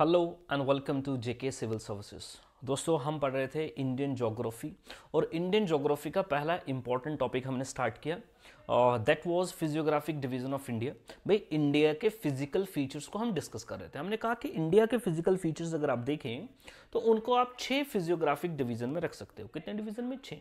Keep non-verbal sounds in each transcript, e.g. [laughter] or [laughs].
Hello and welcome to JK civil services दोस्तों हम पढ़ रहे थे इंडियन जोग्राफी और इंडियन जोग्राफी का पहला इंपॉर्टेंट टॉपिक हमने स्टार्ट किया that was physiographic division of India भाई इंडिया के फिजिकल फीचर्स को हम डिस्कस कर रहे थे हमने कहा कि इंडिया के फिजिकल फीचर्स अगर आप देखें तो उनको आप छः फिजियोग्राफिक डिवीजन में रख सकते हो कितने डिवीजन में छः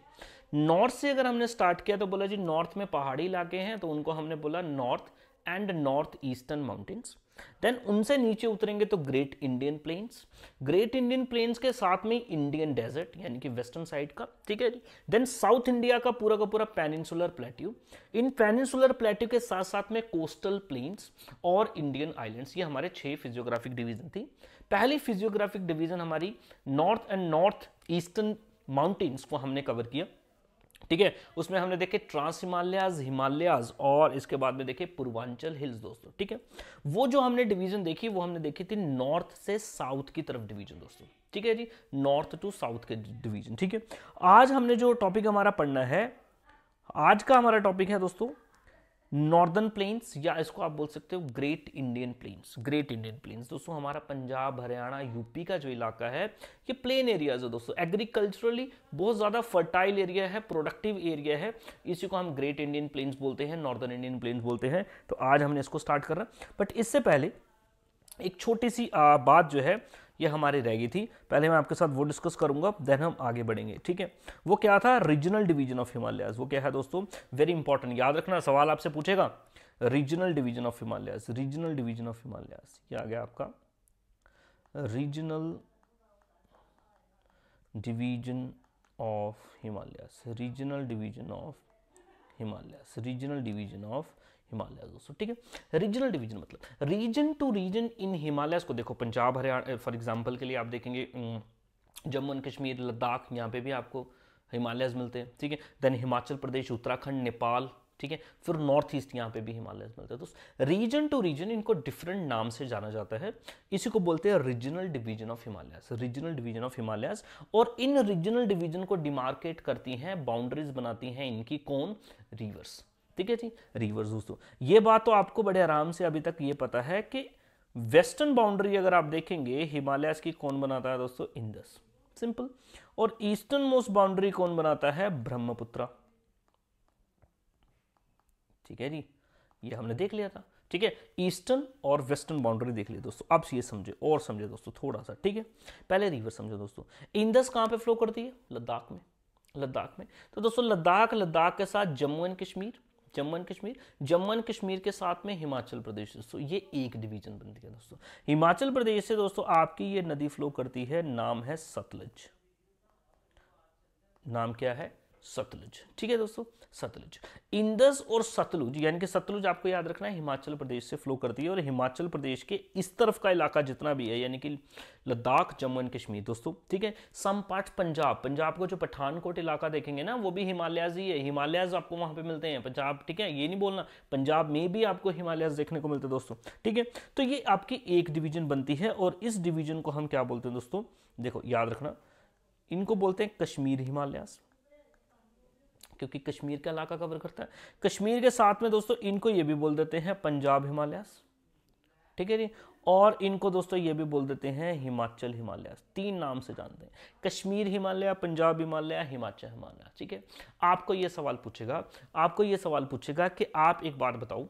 नॉर्थ से अगर हमने स्टार्ट किया तो बोला जी नॉर्थ में पहाड़ी इलाके हैं तो उनको हमने बोला north and north eastern mountains then उनसे नीचे उतरेंगे तो great Indian plains great Indian plains के साथ में इंडियन डेजर्ट यानी कि वेस्टर्न साइड का ठीक है जी देन साउथ इंडिया का पूरा का पूरा पेनिनसुलर प्लेट्यू इन पेनिनसुलर प्लेट्यू के साथ साथ में कोस्टल प्लेन्स और इंडियन आइलैंड्स ये हमारे छह फिजियोग्राफिक डिवीजन थी पहली फिजियोग्राफिक डिवीजन हमारी north and north eastern mountains को हमने कवर किया ठीक है उसमें हमने देखे ट्रांस हिमालयाज हिमालयाज और इसके बाद में देखे पूर्वांचल हिल्स दोस्तों ठीक है वो जो हमने डिवीजन देखी वो हमने देखी थी नॉर्थ से साउथ की तरफ डिवीजन दोस्तों ठीक है जी नॉर्थ टू साउथ के डिवीजन ठीक है आज हमने जो टॉपिक हमारा पढ़ना है आज का हमारा टॉपिक है दोस्तों नॉर्दर्न प्लेन्स या इसको आप बोल सकते हो great Indian plains great Indian plains दोस्तों हमारा पंजाब हरियाणा यूपी का जो इलाका है ये प्लेन एरियाज है दोस्तों एग्रीकल्चरली बहुत ज़्यादा फर्टाइल एरिया है प्रोडक्टिव एरिया है इसी को हम ग्रेट इंडियन प्लेन्स बोलते हैं नॉर्दर्न इंडियन प्लेन्स बोलते हैं तो आज हमने इसको स्टार्ट करा बट इससे पहले एक छोटी सी आ, बात जो है ये हमारी रह गई थी पहले मैं आपके साथ वो डिस्कस करूंगा देन हम आगे बढ़ेंगे ठीक है वो क्या था रीजनल डिवीजन ऑफ हिमालयाज वो क्या है दोस्तों वेरी इंपॉर्टेंट याद रखना सवाल आपसे पूछेगा regional division of Himalayas regional division of Himalayas ये आ गया आपका regional division of Himalayas regional division of Himalayas regional division of Himalaya दोस्तों ठीक है रीजनल डिवीजन मतलब रीजन टू रीजन इन हिमालय को देखो पंजाब हरियाणा फॉर एग्जाम्पल के लिए आप देखेंगे जम्मू एंड कश्मीर लद्दाख यहाँ पे भी आपको हिमालयस मिलते हैं ठीक है देन हिमाचल प्रदेश उत्तराखंड नेपाल ठीक है फिर नॉर्थ ईस्ट यहाँ पे भी हिमालय मिलते हैं तो रीजन टू रीजन इनको डिफरेंट नाम से जाना जाता है इसी को बोलते हैं regional division of Himalayas regional division of Himalayas और इन रीजनल डिवीजन को डिमार्केट करती हैं बाउंड्रीज बनाती हैं इनकी कौन रिवर्स ठीक है जी रिवर्स दोस्तों ये बात तो आपको बड़े आराम से अभी तक ये पता है कि वेस्टर्न बाउंड्री अगर आप देखेंगे हिमालय की कौन बनाता है दोस्तों इंदस सिंपल और ईस्टर्न मोस्ट बाउंड्री कौन बनाता है ब्रह्मपुत्र ठीक है जी ये हमने देख लिया था ठीक है ईस्टर्न और वेस्टर्न बाउंड्री देख ली दोस्तों अब ये समझे और समझे दोस्तों थोड़ा सा ठीक है पहले रिवर समझो दोस्तों इंदस कहां पे फ्लो करती है लद्दाख में लद्दाख में तो दोस्तों लद्दाख लद्दाख के साथ Jammu and Kashmir Jammu and Kashmir Jammu and Kashmir के साथ में हिमाचल प्रदेश दोस्तों ये एक डिवीजन बनती है दोस्तों हिमाचल प्रदेश से दोस्तों आपकी ये नदी फ्लो करती है नाम है सतलज नाम क्या है सतलुज ठीक है दोस्तों सतलुज इंदस और सतलुज यानी कि सतलुज आपको याद रखना है हिमाचल प्रदेश से फ्लो करती है और हिमाचल प्रदेश के इस तरफ का इलाका जितना भी है यानी कि लद्दाख जम्मू एंड कश्मीर दोस्तों ठीक है सम पार्ट पंजाब पंजाब का जो पठानकोट इलाका देखेंगे ना वो भी हिमालयाज ही है हिमालयाज आपको वहां पर मिलते हैं पंजाब ठीक है ये नहीं बोलना पंजाब में भी आपको हिमालयाज देखने को मिलते दोस्तों ठीक है तो ये आपकी एक डिवीजन बनती है और इस डिवीजन को हम क्या बोलते हैं दोस्तों देखो याद रखना इनको बोलते हैं कश्मीर हिमालयाज क्योंकि कश्मीर का इलाका कवर करता है कश्मीर के साथ में दोस्तों इनको ये भी बोल देते हैं पंजाब हिमालयस ठीक है जी और इनको दोस्तों ये भी बोल देते हैं हिमाचल हिमालय तीन नाम से जानते हैं कश्मीर हिमालय पंजाब हिमालय हिमाचल हिमालय ठीक है आपको ये सवाल पूछेगा आपको ये सवाल पूछेगा कि आप एक बात बताओ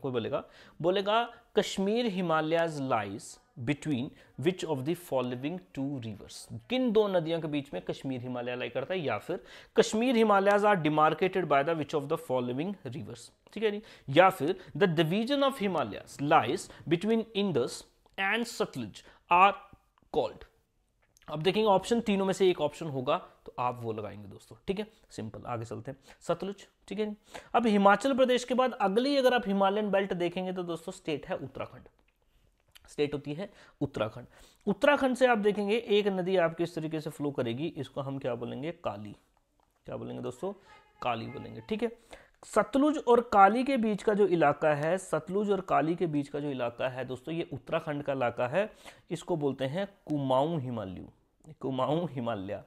कोई बोलेगा बोलेगा Kashmir Himalayas lies between which of the following two rivers किन दो नदियों के बीच में कश्मीर हिमालय लाई करता है या फिर Kashmir Himalayas are demarcated by the which of the following rivers ठीक है नी या फिर the division of Himalayas lies between Indus and Satluj are called अब देखेंगे ऑप्शन तीनों में से एक ऑप्शन होगा तो आप वो लगाएंगे दोस्तों ठीक है सिंपल आगे चलते हैं सतलुज ठीक है अब हिमाचल प्रदेश के बाद अगली अगर आप हिमालयन बेल्ट देखेंगे तो दोस्तों स्टेट है उत्तराखंड स्टेट होती है उत्तराखंड उत्तराखंड से आप देखेंगे एक नदी आपके इस तरीके से फ्लो करेगी इसको हम क्या बोलेंगे काली क्या बोलेंगे दोस्तों काली बोलेंगे ठीक है सतलुज और काली के बीच का जो इलाका है सतलुज और काली के बीच का जो इलाका है दोस्तों ये उत्तराखंड का इलाका है इसको बोलते हैं कुमाऊं हिमालय कुमाऊं हिमालय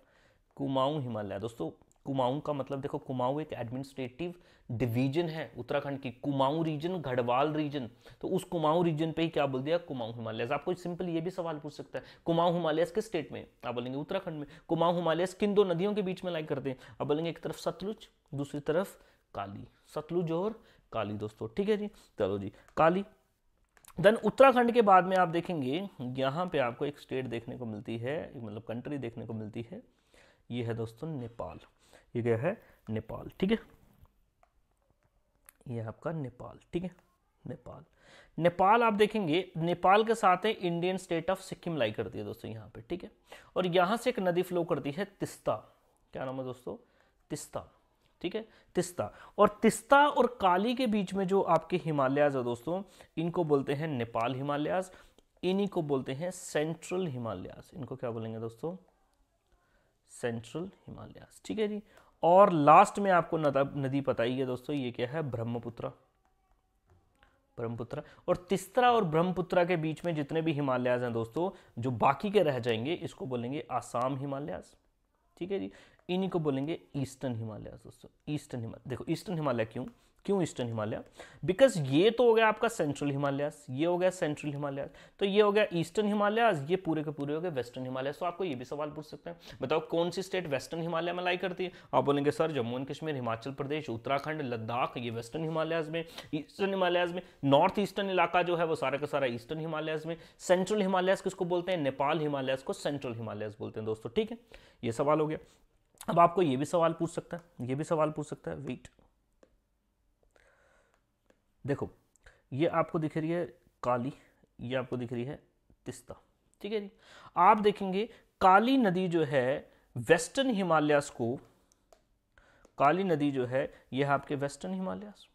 कुमाऊं हिमालय दोस्तों कुमाऊं का मतलब देखो कुमाऊं एक एडमिनिस्ट्रेटिव डिवीजन है उत्तराखंड की कुमाऊं रीजन गढ़वाल रीजन तो उस कुमाऊं रीजन पे ही क्या बोल दिया कुमाऊं हिमालय आपको सिंपल ये भी सवाल पूछ सकता है कुमाऊं हिमालय किस स्टेट में आप बोलेंगे उत्तराखंड में कुमाऊं हिमालय किन दो नदियों के बीच में लाइक करते हैं आप बोलेंगे एक तरफ सतलुज दूसरी तरफ काली सतलुज और काली दोस्तों ठीक है जी चलो जी काली देन उत्तराखंड के बाद में आप देखेंगे यहाँ पे आपको एक स्टेट देखने को मिलती है मतलब कंट्री देखने को मिलती है ये है दोस्तों नेपाल ये क्या है नेपाल ठीक है ये आपका नेपाल ठीक है नेपाल नेपाल आप देखेंगे नेपाल के साथ है Indian state of Sikkim lie करती है दोस्तों यहाँ पे ठीक है और यहाँ से एक नदी फ्लो करती है तिस्ता क्या नाम है दोस्तों तिस्ता ठीक है तिस्ता और तिस्ता और काली के बीच में जो आपके हिमालयाज है दोस्तों इनको बोलते हैं नेपाल हिमालयाज इन्हीं को बोलते हैं सेंट्रल हिमालयाज इनको क्या बोलेंगे दोस्तों सेंट्रल हिमालयाज ठीक है जी और लास्ट में आपको नदी पता ही है दोस्तों ये क्या है ब्रह्मपुत्र ब्रह्मपुत्र और तिस्त्रा और ब्रह्मपुत्र के बीच में जितने भी हिमालयाज हैं दोस्तों जो बाकी के रह जाएंगे इसको बोलेंगे आसाम हिमालयाज ठीक है जी इन्हीं को बोलेंगे ईस्टर्न हिमालय दोस्तों ईस्टर्न हिमालय देखो ईस्टर्न हिमालय क्यों क्यों ईस्टर्न हिमालय बिकॉज ये तो हो गया आपका सेंट्रल हिमालय ये हो गया सेंट्रल हिमालय तो ये हो गया ईस्टर्न हिमालय ये पूरे के पूरे हो गए वेस्टर्न हिमालय तो आपको ये भी सवाल पूछ सकते हैं बताओ कौन सी स्टेट वेस्टर्न हिमालय में लाई करती है आप बोलेंगे सर जम्मू एंड कश्मीर हिमाचल प्रदेश उत्तराखंड लद्दाख ये वेस्टर्न हिमालयाज में ईस्टर्न हिमालयाज में नॉर्थ ईस्टर्न इलाका जो है वो सारा का सारा ईस्टर्न हिमालयाज में सेंट्रल हिमालय किसको बोलते हैं नेपाल हिमालय को सेंट्रल हिमालय बोलते हैं दोस्तों ठीक है ये सवाल हो गया अब आपको ये भी सवाल पूछ सकता है ये भी सवाल पूछ सकता है वेट देखो ये आपको दिख रही है काली ये आपको दिख रही है तिस्ता ठीक है जी आप देखेंगे काली नदी जो है वेस्टर्न हिमालयास को काली नदी जो है यह आपके वेस्टर्न हिमालयास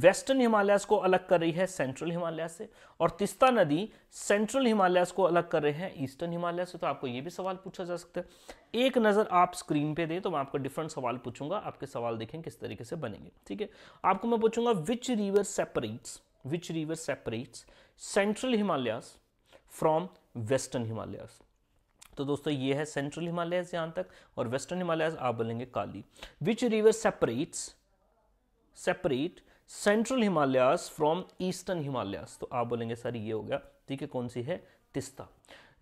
वेस्टर्न हिमालयस को अलग कर रही है सेंट्रल हिमालय से और तिस्ता नदी सेंट्रल हिमालयस को अलग कर रहे हैं ईस्टर्न हिमालय से तो आपको ये भी सवाल पूछा जा सकता है एक नज़र आप स्क्रीन पे दें तो मैं आपको डिफरेंट सवाल पूछूंगा आपके सवाल देखें किस तरीके से बनेंगे ठीक है आपको मैं पूछूंगा which river separates which river separates central Himalayas from western Himalayas तो दोस्तों ये है सेंट्रल हिमालय यहां तक और वेस्टर्न हिमालय आप बोलेंगे Kali which river separates separate central Himalayas from eastern Himalayas तो आप बोलेंगे सर ये हो गया ठीक है कौन सी है Teesta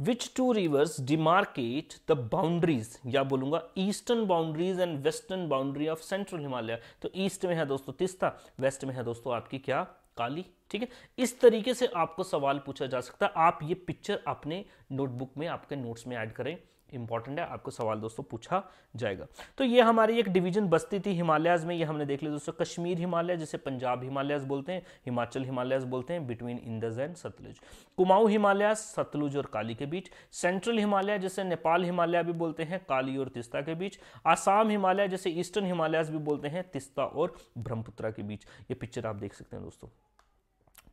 which two rivers demarcate the boundaries या बोलूंगा eastern boundaries and western boundary of central Himalaya तो ईस्ट में है दोस्तों तिस्ता वेस्ट में है दोस्तों आपकी क्या काली ठीक है इस तरीके से आपको सवाल पूछा जा सकता है आप ये पिक्चर अपने नोटबुक में आपके नोट्स में ऐड करें इंपॉर्टेंट है आपको सवाल दोस्तों पूछा जाएगा तो ये हमारी एक डिवीजन बस्ती थी हिमालयाज में ये हमने देख लिया दोस्तों कश्मीर हिमालय जिसे पंजाब हिमालयाज बोलते हैं हिमाचल हिमालयाज बोलते हैं बिटवीन इंदस एंड सतलुज कुमाऊ हिमालय सतलुज और काली के बीच सेंट्रल हिमालय जिसे नेपाल हिमालय भी बोलते हैं काली और तिस्ता के बीच आसाम हिमालय जैसे ईस्टर्न हिमालयाज भी बोलते हैं तिस्ता और ब्रह्मपुत्रा के बीच ये पिक्चर आप देख सकते हैं दोस्तों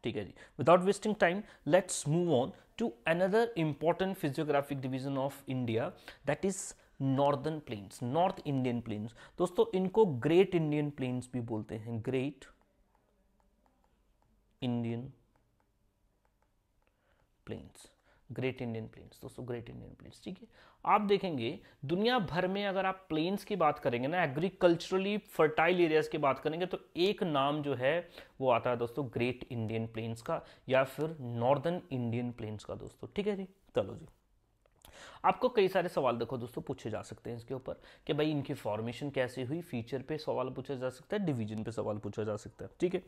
ठीक है जी without wasting time let's move on to another important physiographic division of India that is northern plains north Indian plains दोस्तों इनको ग्रेट इंडियन प्लेन्स भी बोलते हैं great Indian plains great Indian plains दोस्तों ग्रेट इंडियन प्लेन्स ठीक है आप देखेंगे दुनिया भर में अगर आप प्लेन्स की बात करेंगे ना एग्रीकल्चरली फर्टाइल एरियाज की बात करेंगे तो एक नाम जो है वो आता है दोस्तों ग्रेट इंडियन प्लेन्स का या फिर नॉर्दर्न इंडियन प्लेन्स का दोस्तों ठीक है जी चलो जी आपको कई सारे सवाल देखो दोस्तों पूछे जा सकते हैं इसके ऊपर कि भाई इनकी फॉर्मेशन कैसे हुई फीचर पे सवाल पूछा जा सकता है डिवीजन पे सवाल पूछा जा सकता है ठीक है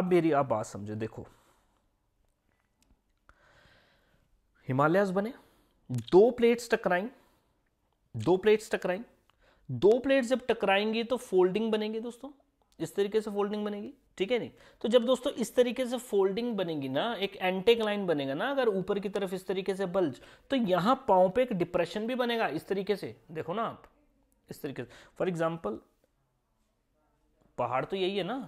अब मेरी आप बात समझो देखो हिमालयस बने दो प्लेट्स टकराई दो प्लेट्स टकराई दो प्लेट्स जब टकराएंगी तो फोल्डिंग बनेगी दोस्तों इस तरीके से फोल्डिंग बनेगी ठीक है नहीं तो जब दोस्तों इस तरीके से फोल्डिंग बनेगी ना एक एंटेक लाइन बनेगा ना अगर ऊपर की तरफ इस तरीके से बल्ज तो यहाँ पाओ पे एक डिप्रेशन भी बनेगा इस तरीके से देखो ना आप इस तरीके से फॉर एग्जाम्पल पहाड़ तो यही है ना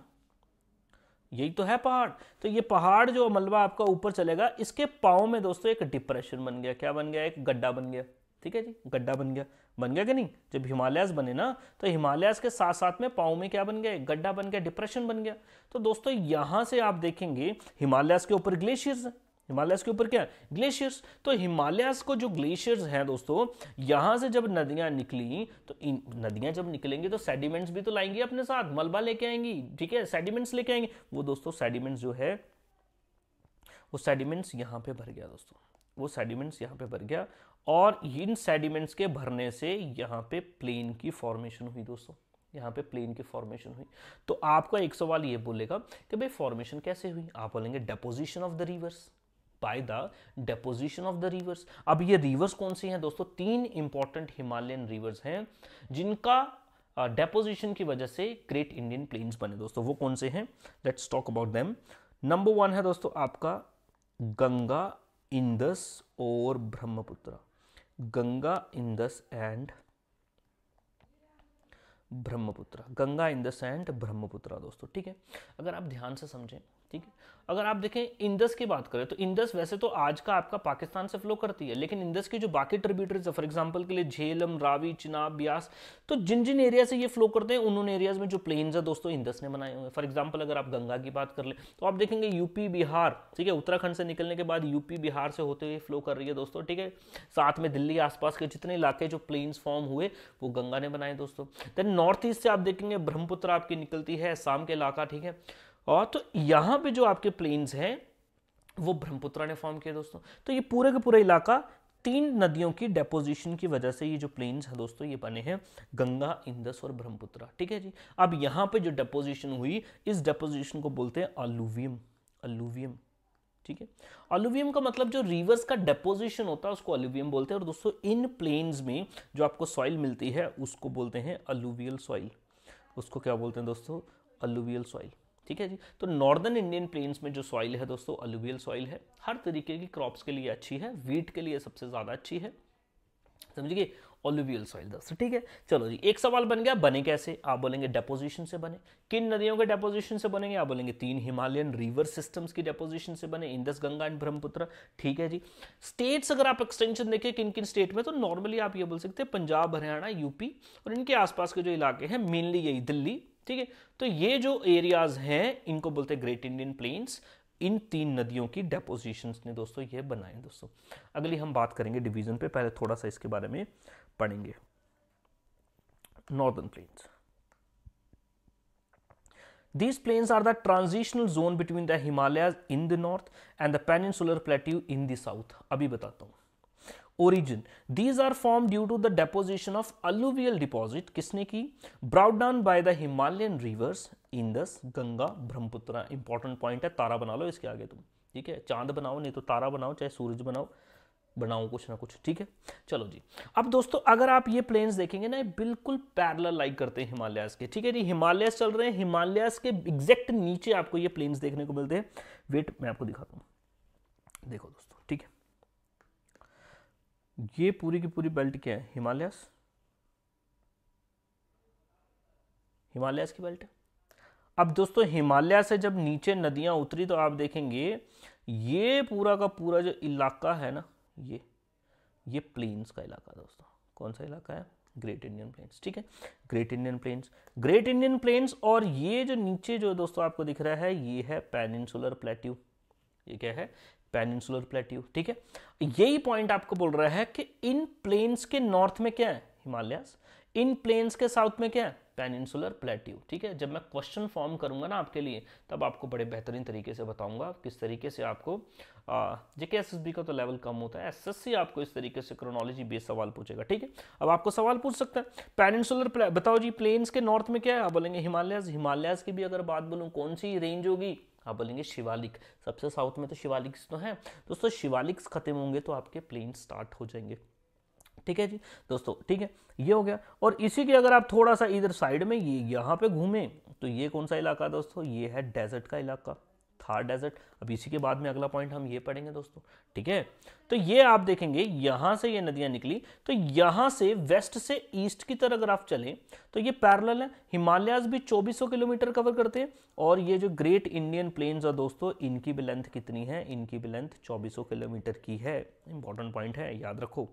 यही तो है पहाड़ तो ये पहाड़ जो मलबा आपका ऊपर चलेगा इसके पाओ में दोस्तों एक डिप्रेशन बन गया क्या बन गया एक गड्ढा बन गया ठीक है जी गड्ढा बन गया बन गया कि नहीं जब हिमालयस बने ना तो हिमालयस के साथ साथ में पाओ में क्या बन गया गड्ढा बन गया डिप्रेशन बन गया तो दोस्तों यहाँ से आप देखेंगे हिमालयस के ऊपर ग्लेशियर्स हैं हिमालयस के ऊपर क्या ग्लेशियर्स तो हिमालयस को जो ग्लेशियर्स हैं दोस्तों यहां से जब नदियां निकली तो नदियां जब निकलेंगी तो सेडिमेंट्स भी तो लाएंगी अपने साथ मलबा लेके आएंगी ठीक है सेडिमेंट्स लेके आएंगे वो दोस्तों सेडिमेंट्स जो है वो सेडिमेंट्स यहाँ पे भर गया दोस्तों वो सेडिमेंट्स यहाँ पे भर गया और इन सेडिमेंट्स के भरने से यहाँ पे प्लेन की फॉर्मेशन हुई दोस्तों यहाँ पे प्लेन की फॉर्मेशन हुई तो आपका एक सवाल ये बोलेगा कि भाई फॉर्मेशन कैसे हुई आप बोलेंगे deposition of the rivers by the deposition of the rivers अब ये रिवर्स कौन सी हैं दोस्तों तीन इंपॉर्टेंट हिमालयन रिवर्स हैं जिनका डेपोजिशन uh, की वजह से ग्रेट इंडियन प्लेन्स बने दोस्तों वो कौन से हैं let's talk about them number one है दोस्तों आपका गंगा इंदस और ब्रह्मपुत्र गंगा इंदस एंड ब्रह्मपुत्र गंगा इंदस एंड ब्रह्मपुत्र दोस्तों ठीक है अगर आप ध्यान से समझें ठीक है अगर आप देखें इंदस की बात करें तो इंदस वैसे तो आज का आपका पाकिस्तान से फ्लो करती है लेकिन इंदस की जो बाकी ट्रिब्यूटरीज है फॉर एग्जाम्पल के लिए झेलम रावी चिनाब ब्यास तो जिन जिन एरिया से ये फ्लो करते हैं उन उन एरियाज में जो प्लेन्स है दोस्तों इंदस ने बनाए हुए हैं फॉर एग्जाम्पल अगर आप गंगा की बात कर ले तो आप देखेंगे यूपी बिहार ठीक है उत्तराखंड से निकलने के बाद यूपी बिहार से होते हुए फ्लो कर रही है दोस्तों ठीक है साथ में दिल्ली आसपास के जितने इलाके जो प्लेन्स फॉर्म हुए वो गंगा ने बनाए दोस्तों देन नॉर्थ ईस्ट से आप देखेंगे ब्रह्मपुत्र आपकी निकलती है आसाम के इलाका ठीक है और तो यहाँ पे जो आपके प्लेन्स हैं वो ब्रह्मपुत्रा ने फॉर्म किया दोस्तों तो ये पूरे का पूरा इलाका तीन नदियों की डेपोजिशन की वजह से ये जो प्लेन्स हैं दोस्तों ये बने हैं गंगा इंदस और ब्रह्मपुत्रा ठीक है जी अब यहाँ पे जो डेपोजिशन हुई इस डेपोजिशन को बोलते हैं अलूवियम अलूवियम ठीक है अलुवियम का मतलब जो रिवर्स का डेपोजिशन होता है उसको अलुवियम बोलते हैं और दोस्तों इन प्लेन्स में जो आपको सॉइल मिलती है उसको बोलते हैं अलुवियल सॉइल उसको क्या बोलते हैं दोस्तों अलुवियल सॉइल ठीक है जी तो नॉर्दर्न इंडियन प्लेन्स में जो सॉइल है दोस्तों अलुवियल सॉइल है हर तरीके की क्रॉप्स के लिए अच्छी है वीट के लिए सबसे ज़्यादा अच्छी है समझिए ओलिवियल सॉइल दोस्तों ठीक है चलो जी एक सवाल बन गया बने कैसे आप बोलेंगे डेपोजिशन से बने किन नदियों के डेपोजिशन से बनेंगे आप बोलेंगे तीन हिमालयन रिवर सिस्टम्स की डेपोजिशन से बने इंदस गंगा एंड ब्रह्मपुत्र ठीक है जी स्टेट्स अगर आप एक्सटेंशन देखें किन किन स्टेट में तो नॉर्मली आप ये बोल सकते हैं पंजाब हरियाणा यूपी और इनके आसपास के जो इलाके हैं मेनली यही दिल्ली ठीक है तो ये जो एरियाज हैं इनको बोलते हैं ग्रेट इंडियन प्लेन्स इन तीन नदियों की डेपोजिशन ने दोस्तों ये बनाए दोस्तों अगली हम बात करेंगे डिवीजन पे पहले थोड़ा सा इसके बारे में पढ़ेंगे northern plains these plains are the transitional zone between the Himalayas in the north and the peninsular plateau in the south अभी बताता हूँ origin these are formed due to the deposition of alluvial deposit kisne ki brought down by the himalayan rivers indus ganga brahmaputra important point hai tara bana lo iske aage tum theek hai chand banao nahi to tara banao chahe suraj banao बनाओ कुछ ना कुछ ठीक है चलो जी अब दोस्तों अगर आप ये प्लेन्स देखेंगे ना ये बिल्कुल पैरल लाइक करते हैं हिमालयस के ठीक है जी हिमालयस चल रहे हैं हिमालयस के एग्जैक्ट नीचे आपको ये प्लेन्स देखने को मिलते हैं वेट मैं आपको दिखाता हूँ देखो दोस्तों ये पूरी की पूरी बेल्ट क्या है हिमालयस हिमालयस की बेल्ट अब दोस्तों हिमालय से जब नीचे नदियां उतरी तो आप देखेंगे ये पूरा का पूरा जो इलाका है ना ये ये प्लेन्स का इलाका दोस्तों कौन सा इलाका है ग्रेट इंडियन प्लेन्स ठीक है great Indian plains great Indian plains और ये जो नीचे जो दोस्तों आपको दिख रहा है ये है पेनिनसुलर प्लेट्यू ये क्या है पेनिनसुलर प्लेट्यू ठीक है यही पॉइंट आपको बोल रहा है कि इन प्लेन्स के नॉर्थ में क्या है हिमालयस इन प्लेन्स के साउथ में क्या है पेनिनसुलर प्लेट्यू ठीक है जब मैं क्वेश्चन फॉर्म करूंगा ना आपके लिए तब आपको बड़े बेहतरीन तरीके से बताऊंगा किस तरीके से आपको जेके एस का तो लेवल कम होता है सी आपको इस तरीके से क्रोनोलॉजी बेस्ड सवाल पूछेगा ठीक है अब आपको सवाल पूछ सकता है पेनिनसुलर बताओ जी प्लेन्स के नॉर्थ में क्या है आप बोलेंगे हिमालयस हिमालयस की भी अगर बात बोलूँ कौन सी रेंज होगी आप बोलेंगे शिवालिक सबसे साउथ में तो शिवालिक्स तो हैं दोस्तों शिवालिक्स खत्म होंगे तो आपके प्लेन स्टार्ट हो जाएंगे ठीक है जी दोस्तों ठीक है ये हो गया और इसी के अगर आप थोड़ा सा इधर साइड में ये यहाँ पे घूमें तो ये कौन सा इलाका दोस्तों ये है डेजर्ट का इलाका थार डेजर्ट अब इसी के बाद में अगला पॉइंट हम ये पढ़ेंगे दोस्तों ठीक है तो ये आप देखेंगे यहां से ये नदियां निकली तो यहां से वेस्ट से ईस्ट की तरह अगर आप चलें तो ये पैरल है हिमालयाज भी 2400 किलोमीटर कवर करते हैं और ये जो ग्रेट इंडियन प्लेन्स है दोस्तों इनकी भी लेंथ कितनी है इनकी भी लेंथ चौबीस किलोमीटर की है इंपॉर्टेंट पॉइंट है याद रखो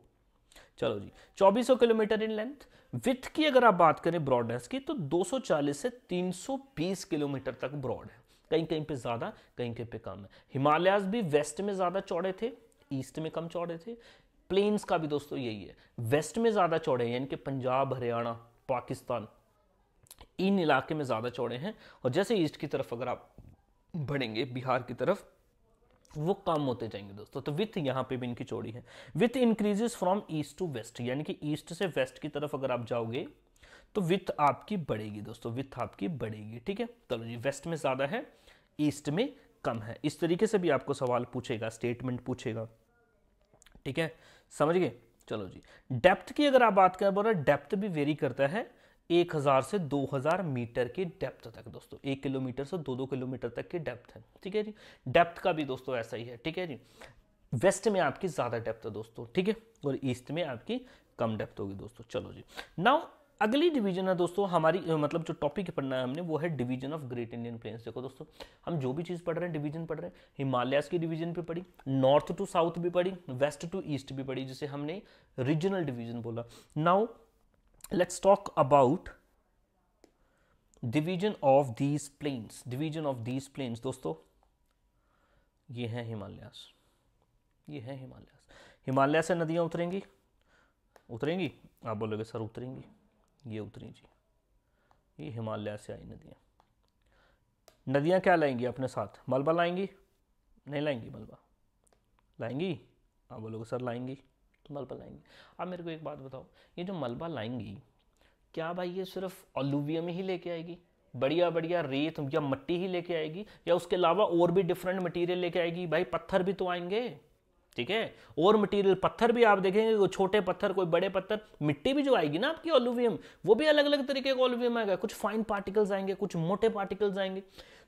चलो जी 2400 किलोमीटर इन लेंथ विथ की अगर आप बात करें ब्रॉडनेस की तो 240 से 320 किलोमीटर तक ब्रॉड है कहीं कहीं पे ज़्यादा कहीं कहीं पे कम है हिमालयाज भी वेस्ट में ज़्यादा चौड़े थे ईस्ट में कम चौड़े थे प्लेन्स का भी दोस्तों यही है वेस्ट में ज़्यादा चौड़े हैं यानी कि पंजाब हरियाणा पाकिस्तान इन इलाके में ज़्यादा चौड़े हैं और जैसे ईस्ट की तरफ अगर आप बढ़ेंगे बिहार की तरफ वो कम होते जाएंगे दोस्तों तो विथ यहाँ पे भी इनकी चौड़ी है width increases from east to west यानी कि ईस्ट से वेस्ट की तरफ अगर आप जाओगे तो विथ आपकी बढ़ेगी दोस्तों विथ आपकी बढ़ेगी ठीक है चलो जी वेस्ट में ज़्यादा है ईस्ट में कम है इस तरीके से भी आपको सवाल पूछेगा स्टेटमेंट पूछेगा ठीक है समझ गए चलो जी डेप्थ की अगर आप बात करें बोला डेप्थ भी वेरी करता है 1000 से 2000 मीटर की डेप्थ तक दोस्तों एक किलोमीटर से दो दो किलोमीटर तक की डेप्थ है ठीक है जी डेप्थ का भी दोस्तों ऐसा ही है ठीक है जी वेस्ट में आपकी ज़्यादा डेप्थ है दोस्तों ठीक है और ईस्ट में आपकी कम डेप्थ होगी दोस्तों चलो जी नाउ अगली डिवीजन है दोस्तों हमारी मतलब जो टॉपिक पढ़ना है हमने वो है division of great Indian plains देखो दोस्तों हम जो भी चीज़ पढ़ रहे हैं डिवीजन पढ़ रहे हैं हिमालयास की डिवीजन भी पढ़ी नॉर्थ टू साउथ भी पढ़ी वेस्ट टू ईस्ट भी पढ़ी जिसे हमने रीजनल डिवीजन बोला now let's talk about division of these plains division of these plains दोस्तों ये है हिमालयास ये है हिमालयास हिमालय से नदियाँ उतरेंगी उतरेंगी आप बोलोगे सर उतरेंगी ये उतरी जी ये हिमालय से आई नदियाँ नदियाँ क्या लाएंगी अपने साथ मलबा लाएंगी नहीं लाएंगी मलबा लाएंगी आप हाँ, बोलोगे सर लाएंगी तो मलबा लाएंगी आप मेरे को एक बात बताओ ये जो मलबा लाएंगी क्या भाई ये सिर्फ ओलुवियम ही लेके आएगी बढ़िया बढ़िया रेत या मट्टी ही लेके आएगी या उसके अलावा और भी डिफरेंट मटेरियल लेके आएगी भाई पत्थर भी तो आएंगे ठीक है और मटेरियल पत्थर भी आप देखेंगे कोई छोटे पत्थर कोई बड़े पत्थर मिट्टी भी जो आएगी ना आपकी ओलुवियम वो भी अलग अलग तरीके का ओलुवियम आएगा कुछ फाइन पार्टिकल्स आएंगे कुछ मोटे पार्टिकल्स आएंगे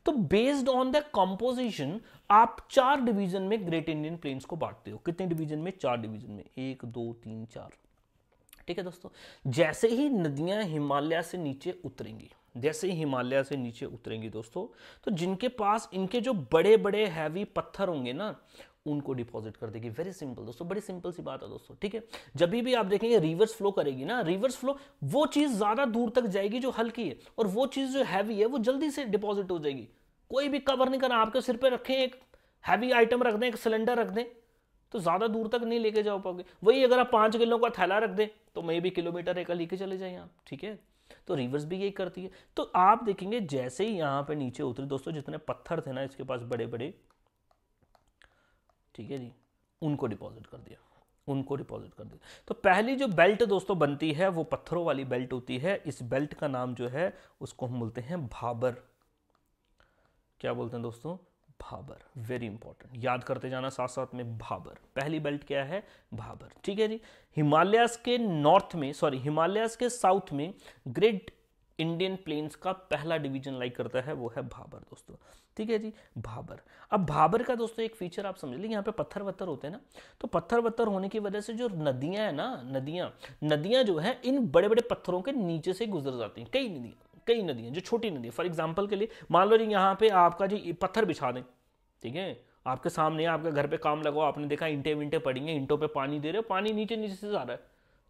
तो बेस्ड ऑन द कंपोजिशन आप चार डिवीजन में ग्रेट इंडियन प्लेन्स को बांटते हो कितने डिवीजन में चार डिवीजन में एक दो तीन चार ठीक है दोस्तों जैसे ही नदियां हिमालय से नीचे उतरेंगी जैसे ही हिमालय से नीचे उतरेंगी दोस्तों तो जिनके पास इनके जो बड़े बड़े हैवी पत्थर होंगे ना उनको डिपॉजिट कर देगी वेरी सिंपल दोस्तों बड़ी सिंपल सी बात है दोस्तों ठीक है जब भी आप देखेंगे रिवर्स फ्लो करेगी ना रिवर्स फ्लो वो चीज़ ज़्यादा दूर तक जाएगी जो हल्की है और वो चीज़ जो हैवी है वो जल्दी से डिपॉजिट हो जाएगी कोई भी कवर नहीं करना आपके सिर पर रखें एक हैवी आइटम रख दें एक सिलेंडर रख दें तो ज़्यादा दूर तक नहीं लेके जा पाओगे वही अगर आप पांच किलो का थैला रख दें तो मे भी किलोमीटर एक लेके चले जाए आप ठीक है तो रिवर्स भी यही करती है तो आप देखेंगे जैसे ही यहां पे नीचे उतरे दोस्तों जितने पत्थर थे ना इसके पास बड़े बड़े ठीक है जी उनको डिपॉजिट कर दिया उनको डिपॉजिट कर दिया तो पहली जो बेल्ट दोस्तों बनती है वो पत्थरों वाली बेल्ट होती है इस बेल्ट का नाम जो है उसको हम बोलते हैं भाबर क्या बोलते हैं दोस्तों भाबर वेरी इंपॉर्टेंट याद करते जाना साथ साथ में भाबर पहली बेल्ट क्या है भाबर ठीक है जी हिमालयस के नॉर्थ में सॉरी हिमालयस के साउथ में ग्रेट इंडियन प्लेन्स का पहला डिवीजन लाइक करता है वो है भाबर दोस्तों ठीक है जी भाबर अब भाबर का दोस्तों एक फीचर आप समझ लीजिए यहाँ पे पत्थर वत्थर होते हैं ना तो पत्थर वत्थर होने की वजह से जो नदियाँ हैं ना नदियाँ नदियाँ जो है इन बड़े बड़े पत्थरों के नीचे से गुजर जाती हैं कई नदियाँ कई नदियाँ जो छोटी नदियाँ फॉर एग्जाम्पल के लिए मान लो जी यहाँ पे आपका जी पत्थर बिछा दें ठीक है आपके सामने आपके घर पे काम लगाओ आपने देखा इंटे विंटे पड़ी हैं इंटों पे पानी दे रहे हो पानी नीचे नीचे से जा रहा है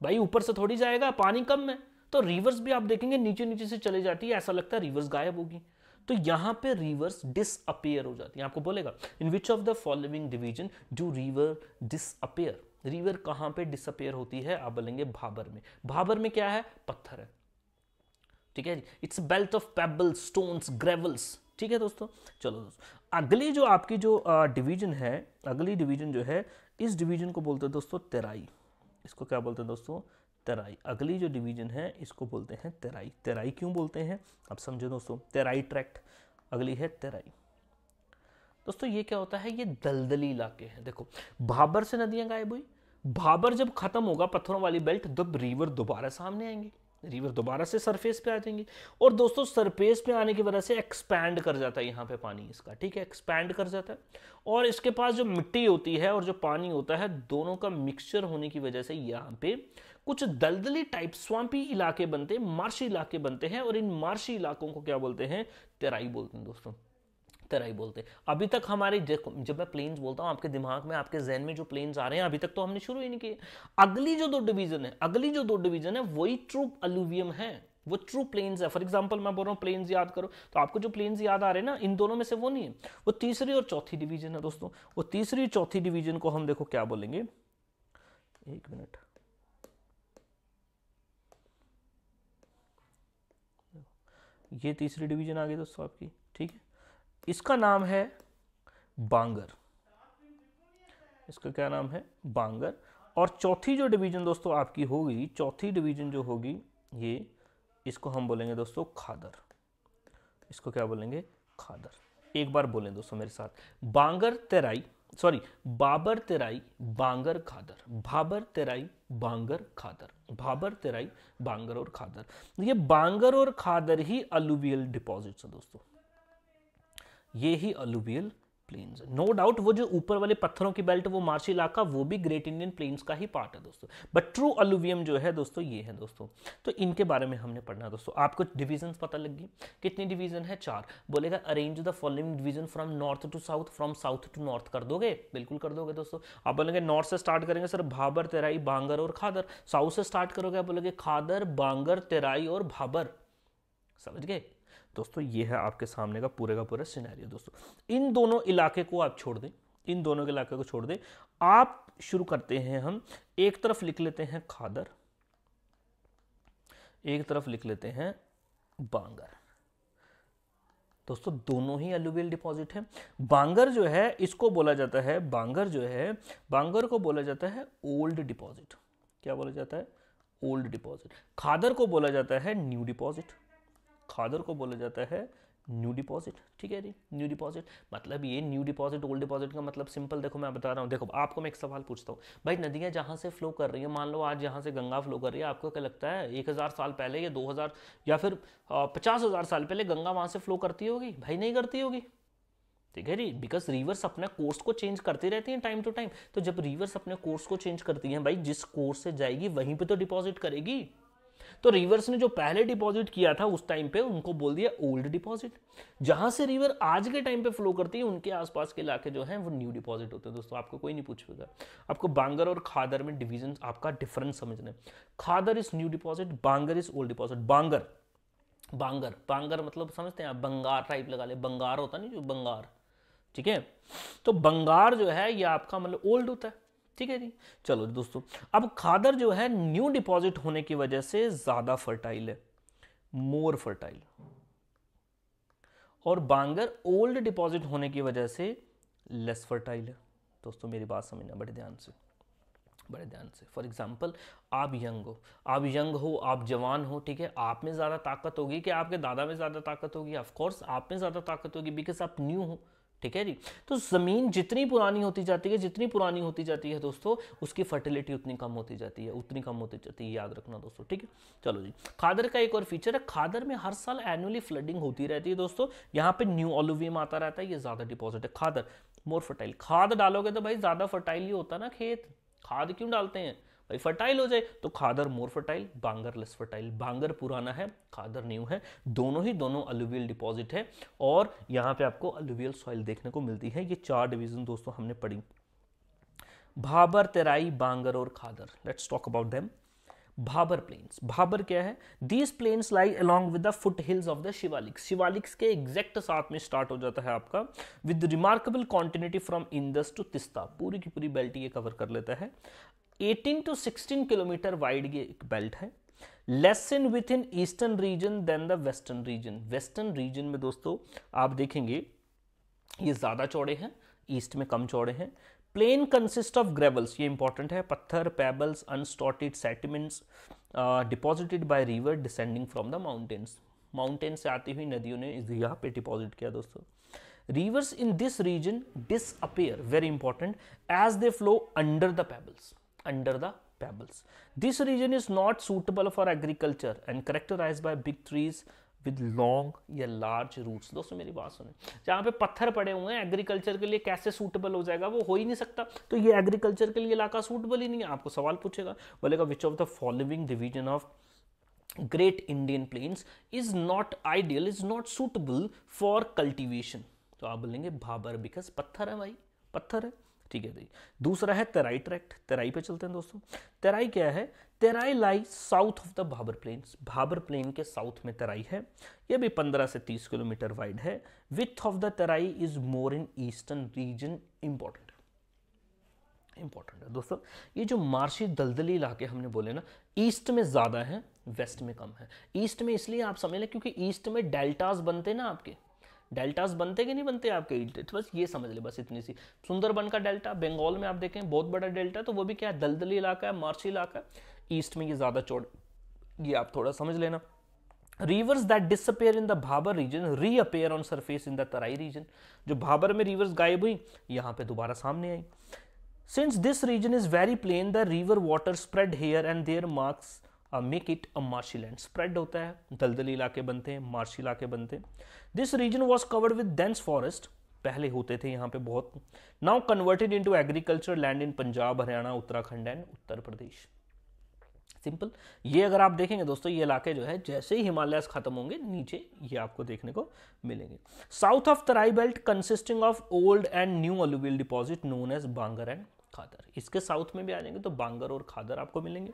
भाई ऊपर से थोड़ी जाएगा पानी कम है तो रिवर्स भी आप देखेंगे नीचे नीचे से चले जाती है ऐसा लगता है रिवर्स गायब होगी तो यहां पे रिवर्स डिसअपेयर हो जाती है आपको बोलेगा in which of the following division do river disappear river कहां पे डिसअपेयर होती है आप बोलेंगे भाबर में भाबर में क्या है पत्थर है ठीक है it's belt of pebble stones gravels ठीक है दोस्तों चलो दोस्तों अगली जो आपकी जो डिवीजन है अगली डिवीजन जो है इस डिवीजन को बोलते हैं दोस्तों तेराई इसको क्या बोलते हैं दोस्तों तराई अगली जो डिवीजन है इसको बोलते हैं तराई तराई क्यों बोलते हैं अब समझो दोस्तों तेराई ट्रैक्ट अगली है तेराई दोस्तों ये क्या होता है ये दलदली इलाके हैं देखो भाबर से नदियां गायब हुई भाबर जब खत्म होगा पत्थरों वाली बेल्ट तब रिवर दोबारा सामने आएंगे रिवर दोबारा से सरफेस पे आ जाएंगे और दोस्तों सरफेस पे आने की वजह से एक्सपैंड कर जाता है यहाँ पे पानी इसका ठीक है एक्सपैंड कर जाता है और इसके पास जो मिट्टी होती है और जो पानी होता है दोनों का मिक्सचर होने की वजह से यहाँ पे कुछ दलदली टाइप स्वाम्पी इलाके बनते हैं मार्शी इलाके बनते हैं और इन मार्शी इलाकों को क्या बोलते हैं तेराई बोलते हैं दोस्तों तराई बोलते हैं अभी तक हमारे जब मैं प्लेन्स बोलता हूँ आपके दिमाग में आपके जहन में जो प्लेन्स आ रहे हैं अभी तक तो हमने शुरू ही नहीं किए अगली जो दो डिवीजन है अगली जो दो डिवीजन है वही ट्रू अलूवियम है वो ट्रू प्लेन्स है फॉर एग्जाम्पल मैं बोल रहा हूँ प्लेन्स याद करो तो आपको जो प्लेन्स याद आ रहे हैं ना इन दोनों में से वो नहीं है वो तीसरी और चौथी डिवीजन है दोस्तों वो तीसरी चौथी डिवीजन को हम देखो क्या बोलेंगे एक मिनट ये तीसरी डिवीजन आ गई दोस्तों आपकी ठीक है इसका नाम है बांगर इसका क्या नाम है बांगर और चौथी जो डिवीजन दोस्तों आपकी होगी चौथी डिवीजन जो होगी ये इसको हम बोलेंगे दोस्तों खादर इसको क्या बोलेंगे खादर एक बार बोलें दोस्तों मेरे साथ बांगर तेराई सॉरी बाबर तेराई बांगर खादर भाबर तेराई बांगर खादर भाबर तेराई बांगर और खादर तो ये बांगर और खादर ही अलुवियल डिपॉजिट्स है दोस्तों ये ही अलुवियल प्लेन्स नो डाउट वो जो ऊपर वाले पत्थरों की बेल्ट वो मार्शी इलाका वो भी ग्रेट इंडियन प्लेन्स का ही पार्ट है दोस्तों बट ट्रू अलुवियम जो है दोस्तों ये है दोस्तों तो इनके बारे में हमने पढ़ना है दोस्तों आपको डिवीजन पता लग गई कितनी डिवीजन है चार बोलेगा arrange the following division from north to south from south to north कर दोगे बिल्कुल कर दोगे दोस्तों आप बोलेंगे नॉर्थ से स्टार्ट करेंगे सर भाबर तेराई बांगर और खादर साउथ से स्टार्ट करोगे आप बोलेंगे खादर बांगर तेराई और भाबर समझ गए दोस्तों ये है आपके सामने का पूरे का पूरा सिनेरियो दोस्तों इन दोनों इलाके को आप छोड़ दें इन दोनों के इलाके को छोड़ दें आप शुरू करते हैं हम एक तरफ लिख लेते हैं खादर एक तरफ लिख लेते हैं बांगर दोस्तों दोनों ही एलुवियल डिपॉजिट है बांगर जो है इसको बोला जाता है बांगर जो है बांगर को बोला जाता है ओल्ड डिपॉजिट क्या बोला जाता है ओल्ड डिपॉजिट खादर को बोला जाता है न्यू डिपॉजिट खादर को बोला जाता है न्यू डिपॉजिट ठीक है जी न्यू डिपॉजिट मतलब ये न्यू डिपॉजिट ओल्ड डिपॉजिट का मतलब सिंपल देखो मैं बता रहा हूँ देखो आपको मैं एक सवाल पूछता हूँ भाई नदियाँ जहाँ से फ्लो कर रही है मान लो आज जहाँ से गंगा फ्लो कर रही है आपको क्या लगता है एक हज़ार साल पहले या दो हज़ार या फिर पचास हज़ार साल पहले गंगा वहाँ से फ्लो करती होगी भाई नहीं करती होगी ठीक है जी बिकॉज रिवर्स अपने कोर्स को चेंज करती रहती हैं टाइम टू टाइम तो जब रिवर्स अपने कोर्स को चेंज करती हैं भाई जिस कोर्स से जाएगी वहीं पे तो डिपॉजिट करेगी तो रिवर्स ने जो पहले डिपॉजिट किया था उस टाइम पे उनको बोल दिया ओल्ड डिपॉजिट जहां से रिवर आज के टाइम पे फ्लो करती है उनके आसपास के इलाके जो हैं वो न्यू डिपॉजिट होते हैं दोस्तों आपको कोई नहीं पूछेगा आपको बांगर और खादर में डिविजन आपका डिफरेंस समझना Khadar is new deposit Bhangar is old deposit Bhangar Bhangar Bhangar मतलब समझते हैं आप बंगार टाइप लगा ले बंगार होता नहीं जो बंगार ठीक है तो बंगार जो है ये आपका मतलब ओल्ड होता है ठीक है जी चलो दोस्तों अब खादर जो है न्यू डिपॉजिट होने की वजह से ज्यादा फर्टाइल है मोर फर्टाइल और बांगर ओल्ड डिपॉजिट होने की वजह से लेस फर्टाइल है दोस्तों मेरी बात समझना बड़े ध्यान से बड़े ध्यान से फॉर एग्जाम्पल आप यंग हो आप यंग हो आप जवान हो ठीक है आप में ज़्यादा ताकत होगी कि आपके दादा में ज़्यादा ताकत होगी ऑफकोर्स आप में ज़्यादा ताकत होगी बिकॉज आप न्यू हो ठीक है जी तो ज़मीन जितनी पुरानी होती जाती है जितनी पुरानी होती जाती है दोस्तों उसकी फर्टिलिटी उतनी कम होती जाती है उतनी कम होती जाती है याद रखना दोस्तों ठीक है चलो जी खादर का एक और फीचर है खादर में हर साल एनुअली फ्लडिंग होती रहती है दोस्तों यहाँ पे न्यू ऑलोवियम आता रहता है ये ज़्यादा डिपॉजिट है खादर मोर फर्टाइल खाद डालोगे तो भाई ज़्यादा फर्टाइल ही होता है ना खेत खाद क्यों डालते हैं भाई फर्टाइल हो जाए तो Khadar more fertile Bhangar less fertile Bhangar पुराना है खादर न्यू है दोनों ही दोनों अलुवियल डिपॉजिट है और यहाँ पे आपको अलुवियल सॉइल देखने को मिलती है ये चार डिवीजन दोस्तों हमने पढ़ी भाबर तेराई बांगर और Khadar let's talk about them Bhabar plains Bhabar क्या है these plains lie along with the foothills of the Shivaliks Shivaliks के एग्जैक्ट साथ में स्टार्ट हो जाता है आपका with remarkable continuity from Indus to Teesta पूरी की पूरी बेल्ट ये कवर कर लेता है 18 टू 16 किलोमीटर वाइड ये एक बेल्ट है less in within eastern region then the western region western region में दोस्तों आप देखेंगे ये ज़्यादा चौड़े हैं ईस्ट में कम चौड़े हैं प्लेन कंसिस्ट ऑफ ग्रेवल्स ये इंपॉर्टेंट है पत्थर pebbles unsorted sediments deposited by river descending from the mountains mountain से आती हुई नदियों ने यहाँ पे डिपॉजिट किया दोस्तों rivers in this region disappear very important as they flow under the pebbles under the pebbles. This region is not suitable for agriculture and characterized by big trees with long या large roots दोस्तों मेरी बात सुने जहाँ पे पत्थर पड़े हुए हैं एग्रीकल्चर के लिए कैसे सूटेबल हो जाएगा वो हो ही नहीं सकता तो ये एग्रीकल्चर के लिए इलाका सूटेबल ही नहीं है आपको सवाल पूछेगा बोलेगा which of the following division of great Indian plains is not ideal is not suitable for cultivation तो आप बोलेंगे भाबर बिकॉज पत्थर है भाई पत्थर है ठीक है दूसरा है तेराई ट्रैक्ट तेराई पे चलते हैं दोस्तों तेराई क्या है Terai lie south of the Bhabar plain Bhabar plain के साउथ में तेराई है यह भी 15 से 30 किलोमीटर वाइड है with of the Terai is more in eastern region important important है दोस्तों ये जो मार्शी दलदली इलाके हमने बोले ना ईस्ट में ज़्यादा है वेस्ट में कम है ईस्ट में इसलिए आप समझ लें क्योंकि ईस्ट में डेल्टाज बनते ना आपके डेल्टास बनते कि नहीं बनते आपके तो बस ये समझ ले बस इतनी सी सुंदरबन का डेल्टा बंगाल में आप देखें बहुत बड़ा डेल्टा तो वो भी क्या है दलदली इलाका है मार्शी इलाका है ईस्ट में ये ज़्यादा चौड़ ये आप थोड़ा समझ लेना rivers that disappear in the Bhabar region reappear on surface in the Terai region जो भाबर में रिवर्स गायब हुई यहाँ पे दोबारा सामने आई since this region is very plain the river water spread here and there marks make it a marshy land spread होता है दलदली इलाके बनते हैं मार्शी इलाके बनते हैं this region was covered with dense forest पहले होते थे यहाँ पे बहुत now converted into agriculture land in Punjab Haryana Uttarakhand and Uttar Pradesh simple ये अगर आप देखेंगे दोस्तों ये इलाके जो है जैसे ही हिमालय खत्म होंगे नीचे ये आपको देखने को मिलेंगे south of Terai belt consisting of old and new alluvial deposit known as Bhangar and Khadar इसके साउथ में भी आ जाएंगे तो बांगर और खादर आपको मिलेंगे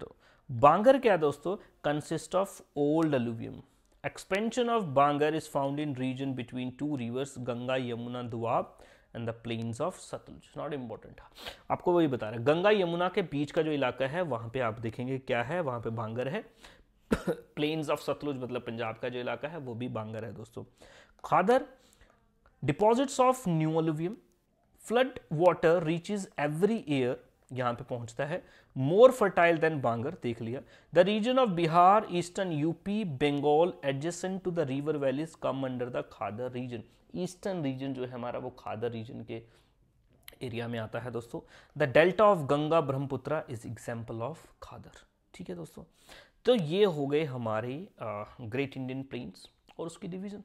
तो बांगर क्या है दोस्तों consist of old alluvium expansion of Bhangar is found in region between two rivers Ganga Yamuna Doab and the plains of Sutlej not important आपको वही बता रहे गंगा यमुना के बीच का जो इलाका है वहाँ पे आप देखेंगे क्या है वहाँ पे बांगर है प्लेन्स ऑफ सतलुज मतलब पंजाब का जो इलाका है वो भी बांगर है दोस्तों Khadar deposits of new alluvium flood water reaches every year यहाँ पे पहुँचता है मोर फर्टाइल देन बांगर देख लिया the region of Bihar eastern UP Bengal adjacent to the river valleys come under the Khadar region eastern region जो है हमारा वो खादर रीजन के एरिया में आता है दोस्तों the delta of Ganga Brahmaputra is example of Khadar ठीक है दोस्तों तो ये हो गए हमारे ग्रेट इंडियन प्लेन्स और उसकी डिवीज़न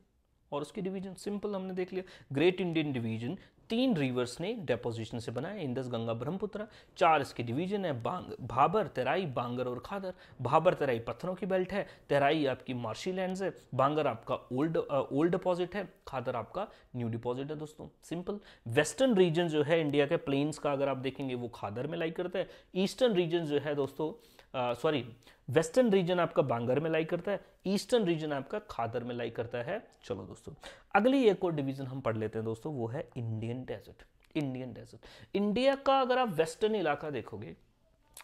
और उसकी डिवीजन सिंपल हमने देख लिया ग्रेट इंडियन डिवीजन तीन रिवर्स ने डेपोजिशन से बनाए इंदस गंगा ब्रह्मपुत्र चार इसके डिवीजन है बांग भाबर तेराई बांगर और खादर भाबर तेराई पत्थरों की बेल्ट है तेराई आपकी मार्शी लैंड है बांगर आपका ओल्ड ओल्ड डिपॉजिट है खादर आपका न्यू डिपॉजिट है दोस्तों सिंपल वेस्टर्न रीजन जो है इंडिया के प्लेन्स का अगर आप देखेंगे वो खादर में लाई करता है ईस्टर्न रीजन जो है दोस्तों सॉरी वेस्टर्न रीजन आपका बांगर में लाई करता है ईस्टर्न रीजन आपका खादर में लाई करता है चलो दोस्तों अगली एक और डिवीजन हम पढ़ लेते हैं दोस्तों वो है Indian desert Indian desert India का अगर आप वेस्टर्न इलाका देखोगे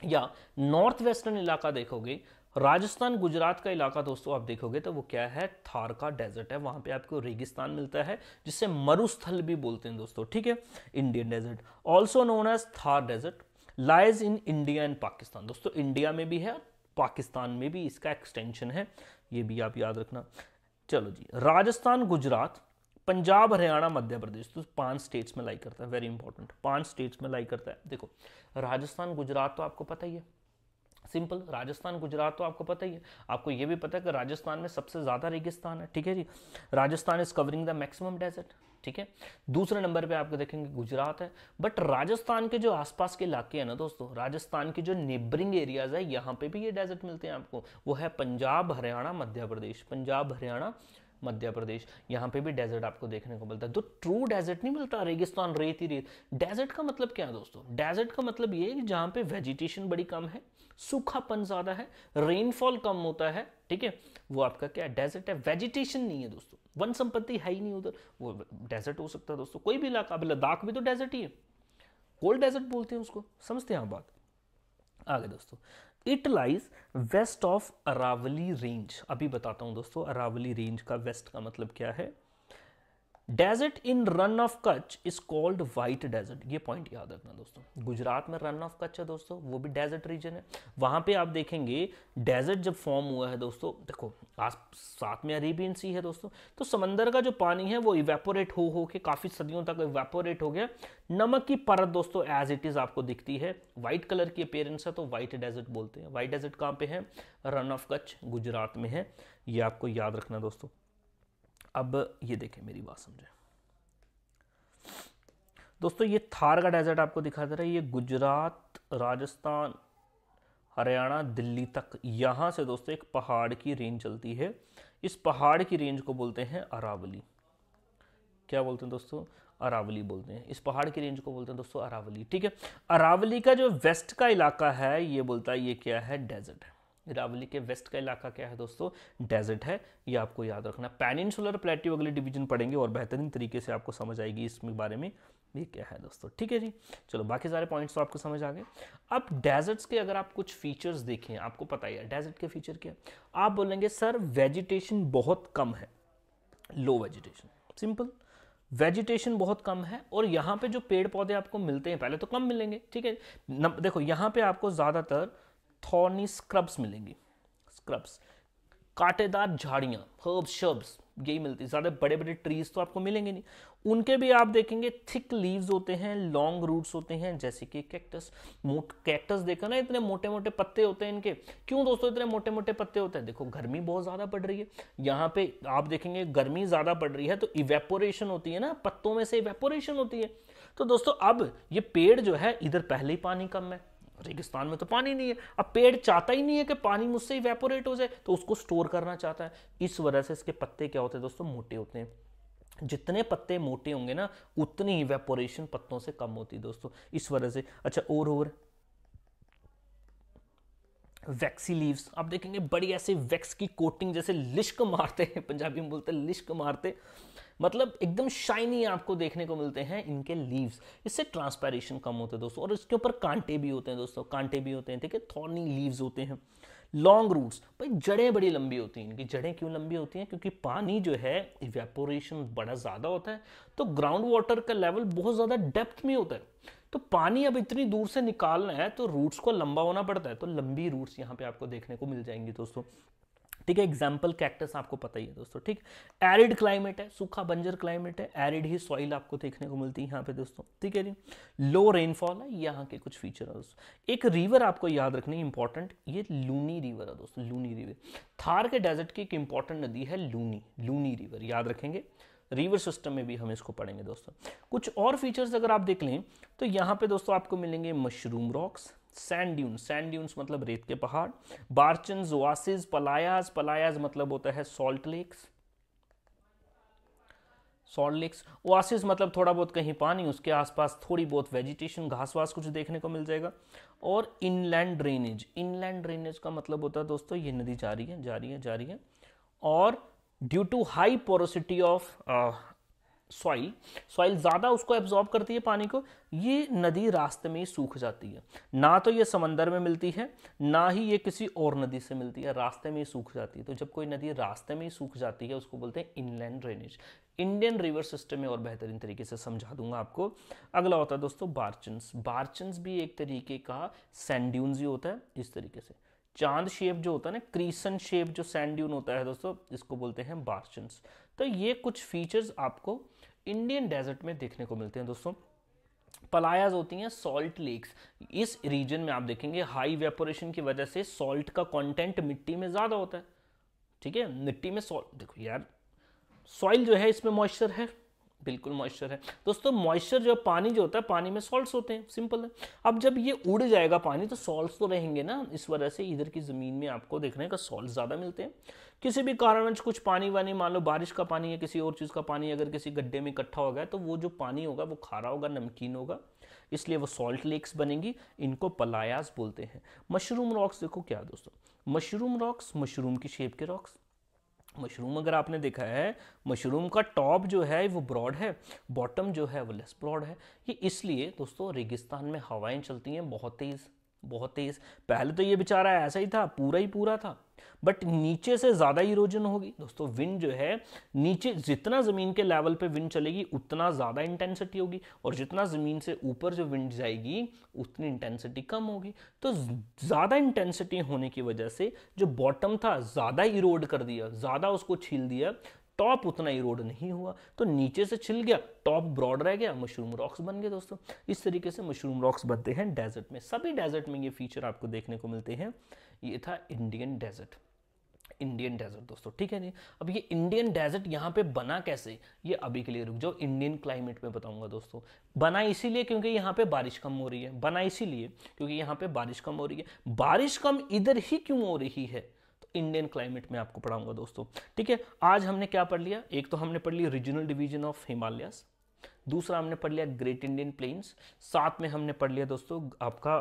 या नॉर्थ वेस्टर्न इलाका देखोगे राजस्थान गुजरात का इलाका दोस्तों आप देखोगे तो वो क्या है थार का डेजर्ट है वहां पे आपको रेगिस्तान मिलता है जिसे मरुस्थल भी बोलते हैं दोस्तों ठीक है Indian desert also known as Thar desert lies in India and Pakistan दोस्तों इंडिया में भी है पाकिस्तान में भी इसका एक्सटेंशन है ये भी आप याद रखना चलो जी राजस्थान गुजरात पंजाब हरियाणा मध्य प्रदेश तो पांच स्टेट्स में लाई करता है वेरी इंपॉर्टेंट पांच स्टेट्स में लाई करता है देखो राजस्थान गुजरात तो आपको पता ही है सिंपल राजस्थान गुजरात तो आपको पता ही है आपको ये भी पता है कि राजस्थान में सबसे ज़्यादा रेगिस्तान है ठीक है जी Rajasthan is covering the maximum desert ठीक है दूसरे नंबर पे आपको देखेंगे गुजरात है बट राजस्थान के जो आसपास के इलाके हैं ना दोस्तों राजस्थान के जो नेबरिंग एरियाज है यहाँ पे भी ये डेजर्ट मिलते हैं आपको वो है पंजाब हरियाणा मध्य प्रदेश पंजाब हरियाणा मध्य प्रदेश यहाँ पे भी डेजर्ट आपको देखने को मिलता है तो ट्रू डेजर्ट नहीं मिलता रेगिस्तान रेत ही रेत डेजर्ट का मतलब क्या है दोस्तों डेजर्ट का मतलब ये है कि जहाँ पे वेजिटेशन बड़ी कम है सूखापन ज़्यादा है रेनफॉल कम होता है ठीक है वो आपका क्या डेजर्ट है वेजिटेशन नहीं है दोस्तों वन संपत्ति है ही नहीं उधर वो डेजर्ट हो सकता है दोस्तों कोई भी इलाका अभी लद्दाख भी तो डेजर्ट ही है कोल्ड डेजर्ट बोलते हैं उसको समझते हैं आप बात आगे दोस्तों it lies west of Aravalli range अभी बताता हूँ दोस्तों अरावली रेंज का वेस्ट का मतलब क्या है desert in Rann of Kutch is called white desert ये पॉइंट याद रखना दोस्तों गुजरात में रन ऑफ कच है दोस्तों वो भी डेजर्ट रीजन है वहां पे आप देखेंगे डेजर्ट जब फॉर्म हुआ है दोस्तों देखो आज साथ में अरेबियन सी है दोस्तों तो समंदर का जो पानी है वो इवेपोरेट हो हो के काफ़ी सदियों तक इवेपोरेट हो गया नमक की परत दोस्तों एज इट इज़ आपको दिखती है व्हाइट कलर की अपेयरेंस है तो वाइट डेजर्ट बोलते हैं वाइट डेजर्ट कहाँ पे है रन ऑफ कच गुजरात में है ये आपको याद रखना दोस्तों अब ये देखें मेरी बात समझें दोस्तों ये थार का डेजर्ट आपको दिखा दे रहा है ये गुजरात राजस्थान हरियाणा दिल्ली तक यहाँ से दोस्तों एक पहाड़ की रेंज चलती है इस पहाड़ की रेंज को बोलते हैं अरावली क्या बोलते हैं दोस्तों अरावली बोलते हैं इस पहाड़ की रेंज को बोलते हैं दोस्तों अरावली ठीक है अरावली का जो वेस्ट का इलाका है ये बोलता है ये क्या है डेजर्ट है अरावली के वेस्ट का इलाका क्या है दोस्तों डेजर्ट है ये आपको याद रखना पेनिनसुलर प्लेट्यू अगले डिवीजन पढ़ेंगे और बेहतरीन तरीके से आपको समझ आएगी इसमें बारे में ये क्या है दोस्तों ठीक है जी चलो बाकी सारे पॉइंट्स तो आपको समझ आ गए अब डेजर्ट्स के अगर आप कुछ फीचर्स देखें आपको पता ही है डेजर्ट के फीचर क्या आप बोलेंगे सर वेजिटेशन बहुत कम है लो वेजिटेशन सिंपल वेजिटेशन बहुत कम है और यहाँ पे जो पेड़ पौधे आपको मिलते हैं पहले तो कम मिलेंगे ठीक है देखो यहाँ पे आपको ज़्यादातर थॉर्नी स्क्रब्स मिलेंगी स्क्रब्स कांटेदार झाड़ियाँ हर्ब्स शर्ब्स यही मिलती ज़्यादा बड़े बड़े ट्रीज तो आपको मिलेंगे नहीं उनके भी आप देखेंगे थिक लीव्स होते हैं लॉन्ग रूट्स होते हैं जैसे कि कैक्टस मोट कैक्टस देखो ना इतने मोटे मोटे पत्ते होते हैं इनके क्यों दोस्तों इतने मोटे मोटे पत्ते होते हैं देखो गर्मी बहुत ज़्यादा पड़ रही है यहाँ पे आप देखेंगे गर्मी ज़्यादा पड़ रही है तो इवेपोरेशन होती है ना पत्तों में से इवेपोरेशन होती है तो दोस्तों अब ये पेड़ जो है इधर पहले ही पानी कम है रेगिस्तान में तो पानी नहीं है अब पेड़ चाहता ही नहीं है कि पानी मुझसे इवेपोरेट हो जाए तो उसको स्टोर करना चाहता है इस वजह से इसके पत्ते क्या होते हैं दोस्तों मोटे होते हैं जितने पत्ते मोटे होंगे ना उतनी ही वेपोरेशन पत्तों से कम होती है दोस्तों इस वजह से अच्छा और और वैक्सी लीव्स आप देखेंगे बड़ी ऐसे वैक्स की कोटिंग जैसे लिश्क मारते हैं [laughs] पंजाबी में बोलते हैं लिश्क मारते मतलब एकदम शाइनी आपको देखने को मिलते हैं इनके लीव्स इससे ट्रांसपेरेशन कम होता है दोस्तों और इसके ऊपर कांटे भी होते हैं दोस्तों कांटे भी होते हैं ठीक है थॉर्नी लीव्स होते हैं लॉन्ग रूट्स भाई जड़ें बड़ी लंबी होती हैं इनकी जड़ें क्यों लंबी होती हैं क्योंकि पानी जो है इवेपोरेशन बड़ा ज़्यादा होता है तो ग्राउंड वाटर का लेवल बहुत ज़्यादा डेप्थ में होता है तो पानी अब इतनी दूर से निकालना है तो रूट्स को लंबा होना पड़ता है तो लंबी रूट्स यहाँ पे आपको देखने को मिल जाएंगी दोस्तों ठीक है एग्जाम्पल कैक्टस आपको पता ही है दोस्तों ठीक एरिड क्लाइमेट है सूखा बंजर क्लाइमेट है एरिड ही सॉइल आपको देखने को मिलती है यहाँ पे दोस्तों ठीक है जी लो रेनफॉल है यहाँ के कुछ फीचर है दोस्तों एक रिवर आपको याद रखनी इंपॉर्टेंट ये लूनी रिवर है दोस्तों लूनी रिवर थार के डेजर्ट की एक इंपॉर्टेंट नदी है लूनी लूनी रिवर याद रखेंगे रिवर सिस्टम में भी हम इसको पढ़ेंगे दोस्तों कुछ और फीचर्स अगर आप देख लें तो यहाँ पे दोस्तों आपको मिलेंगे mushroom rocks sand dune sand dunes मतलब रेत के पहाड़ बार्चन वासिस पलायाज पलायाज मतलब होता है salt lakes salt lakes oasis मतलब थोड़ा बहुत कहीं पानी उसके आसपास थोड़ी बहुत वेजिटेशन घास वास कुछ देखने को मिल जाएगा और इनलैंड ड्रेनेज इनलैंड ड्रेनेज का मतलब होता है दोस्तों ये नदी जा रही है जा रही है जा रही है और due to high porosity of soil soil ज़्यादा उसको एब्जॉर्ब करती है पानी को ये नदी रास्ते में ही सूख जाती है ना तो ये समंदर में मिलती है ना ही ये किसी और नदी से मिलती है रास्ते में ही सूख जाती है तो जब कोई नदी रास्ते में ही सूख जाती है उसको बोलते हैं inland drainage Indian river system में और बेहतरीन तरीके से समझा दूंगा आपको अगला होता है दोस्तों बार्चन्स बार्चन्स भी एक तरीके का सैंड्यून्स ही होता है इस तरीके से चांद शेप जो होता है ना क्रीसन शेप जो सैंड्यून होता है दोस्तों इसको बोलते हैं बार्शंस तो ये कुछ फीचर्स आपको इंडियन डेजर्ट में देखने को मिलते हैं दोस्तों पलायाज होती हैं सॉल्ट लेक्स इस रीजन में आप देखेंगे हाई वेपोरेशन की वजह से सॉल्ट का कंटेंट मिट्टी में ज़्यादा होता है ठीक है मिट्टी में सॉल्ट देखो यार सॉइल जो है इसमें मॉइस्चर है बिल्कुल मॉइस्चर है दोस्तों मॉइस्चर जो पानी जो होता है पानी में सॉल्ट्स होते हैं सिंपल है अब जब ये उड़ जाएगा पानी तो सॉल्ट्स तो रहेंगे ना इस वजह से इधर की ज़मीन में आपको देखने का सॉल्ट ज़्यादा मिलते हैं किसी भी कारणवश कुछ पानी वानी मान लो बारिश का पानी या किसी और चीज़ का पानी अगर किसी गड्ढे में इकट्ठा हो गया तो वो जो पानी होगा वो खारा होगा नमकीन होगा इसलिए वो सॉल्ट लेक्स बनेंगी इनको पलायास बोलते हैं मशरूम रॉक्स देखो क्या दोस्तों मशरूम रॉक्स मशरूम की शेप के रॉक्स मशरूम अगर आपने देखा है मशरूम का टॉप जो है वो ब्रॉड है बॉटम जो है वो लेस ब्रॉड है ये इसलिए दोस्तों रेगिस्तान में हवाएं चलती हैं बहुत तेज़ बहुत तेज पहले तो ये बेचारा ऐसा ही था पूरा ही पूरा था बट नीचे से ज़्यादा इरोजन होगी दोस्तों विंड जो है नीचे जितना ज़मीन के लेवल पे विंड चलेगी उतना ज़्यादा इंटेंसिटी होगी और जितना ज़मीन से ऊपर जो विंड जाएगी उतनी इंटेंसिटी कम होगी तो ज़्यादा इंटेंसिटी होने की वजह से जो बॉटम था ज़्यादा इरोड कर दिया ज़्यादा उसको छील दिया टॉप उतना इरोड नहीं हुआ तो नीचे से छिल गया टॉप ब्रॉड रह गया मशरूम रॉक्स बन गए दोस्तों इस तरीके से मशरूम रॉक्स बनते हैं डेजर्ट में सभी डेजर्ट में ये फीचर आपको देखने को मिलते हैं ये था इंडियन डेजर्ट इंडियन डेजर्ट दोस्तों ठीक है नहीं अब ये इंडियन डेजर्ट यहाँ पे बना कैसे ये अभी के लिए रुक जाओ इंडियन क्लाइमेट में बताऊंगा दोस्तों बना इसीलिए क्योंकि यहाँ पे बारिश कम हो रही है बना इसीलिए क्योंकि यहाँ पे बारिश कम हो रही है बारिश कम इधर ही क्यों हो रही है इंडियन क्लाइमेट में आपको पढ़ाऊंगा दोस्तों ठीक है आज हमने क्या पढ़ लिया एक तो हमने पढ़ लिया रीजनल डिवीजन ऑफ हिमालयस दूसरा हमने पढ़ लिया ग्रेट इंडियन प्लेन्स साथ में हमने पढ़ लिया दोस्तों आपका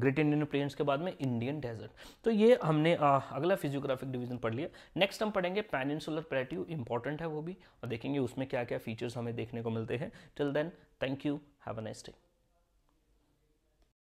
ग्रेट इंडियन प्लेन्स के बाद में इंडियन डेजर्ट तो ये हमने आ, अगला फिजियोग्राफिक डिवीजन पढ़ लिया नेक्स्ट हम पढ़ेंगे पैनिनसुलर प्लेट्यू इंपॉर्टेंट है वो भी और देखेंगे उसमें क्या क्या फीचर्स हमें देखने को मिलते हैं till then thank you have a nice day